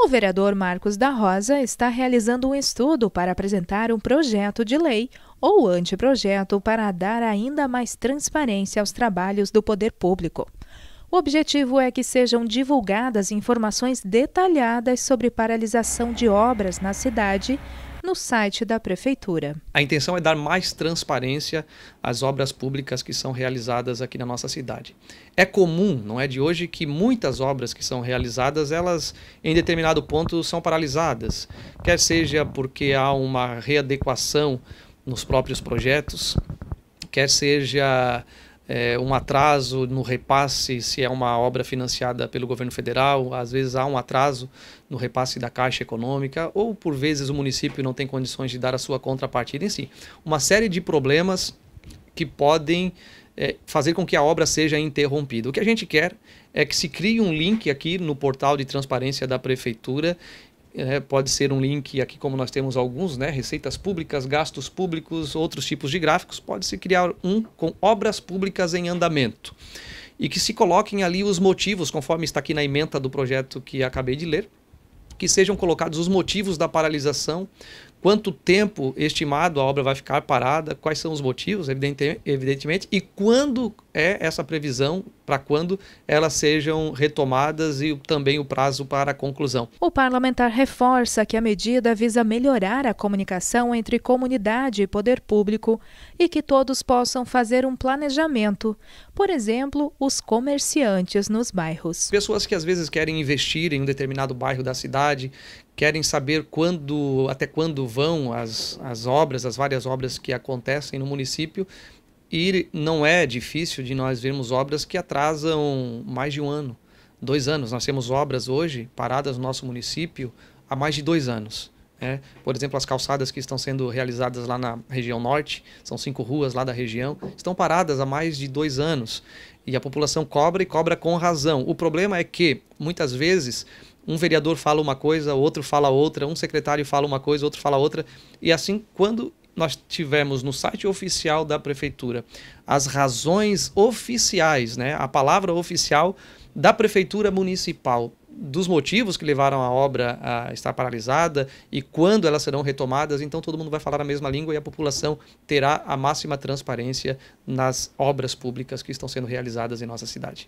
O vereador Marcos da Rosa está realizando um estudo para apresentar um projeto de lei ou anteprojeto para dar ainda mais transparência aos trabalhos do poder público. O objetivo é que sejam divulgadas informações detalhadas sobre paralisação de obras na cidade no site da Prefeitura. A intenção é dar mais transparência às obras públicas que são realizadas aqui na nossa cidade. É comum, não é de hoje, que muitas obras que são realizadas, elas em determinado ponto são paralisadas, quer seja porque há uma readequação nos próprios projetos, quer seja é, um atraso no repasse, se é uma obra financiada pelo governo federal, às vezes há um atraso no repasse da Caixa Econômica, ou por vezes o município não tem condições de dar a sua contrapartida em si. Uma série de problemas que podem é, fazer com que a obra seja interrompida. O que a gente quer é que se crie um link aqui no portal de transparência da prefeitura é, pode ser um link, aqui como nós temos alguns, né, receitas públicas, gastos públicos, outros tipos de gráficos, pode-se criar um com obras públicas em andamento. E que se coloquem ali os motivos, conforme está aqui na emenda do projeto que acabei de ler, que sejam colocados os motivos da paralisação, quanto tempo estimado a obra vai ficar parada, quais são os motivos, evidentemente, e quando é essa previsão para quando elas sejam retomadas e também o prazo para a conclusão. O parlamentar reforça que a medida visa melhorar a comunicação entre comunidade e poder público e que todos possam fazer um planejamento, por exemplo, os comerciantes nos bairros. Pessoas que às vezes querem investir em um determinado bairro da cidade, querem saber quando, até quando vão as, as obras, as várias obras que acontecem no município. E não é difícil de nós vermos obras que atrasam mais de um ano, dois anos. Nós temos obras hoje paradas no nosso município há mais de dois anos. É, por exemplo, as calçadas que estão sendo realizadas lá na região norte, são cinco ruas lá da região, estão paradas há mais de dois anos. E a população cobra e cobra com razão. O problema é que, muitas vezes, um vereador fala uma coisa, outro fala outra, um secretário fala uma coisa, outro fala outra. E assim, quando nós tivemos no site oficial da prefeitura as razões oficiais, né, a palavra oficial da prefeitura municipal dos motivos que levaram a obra a estar paralisada e quando elas serão retomadas, então todo mundo vai falar a mesma língua e a população terá a máxima transparência nas obras públicas que estão sendo realizadas em nossa cidade.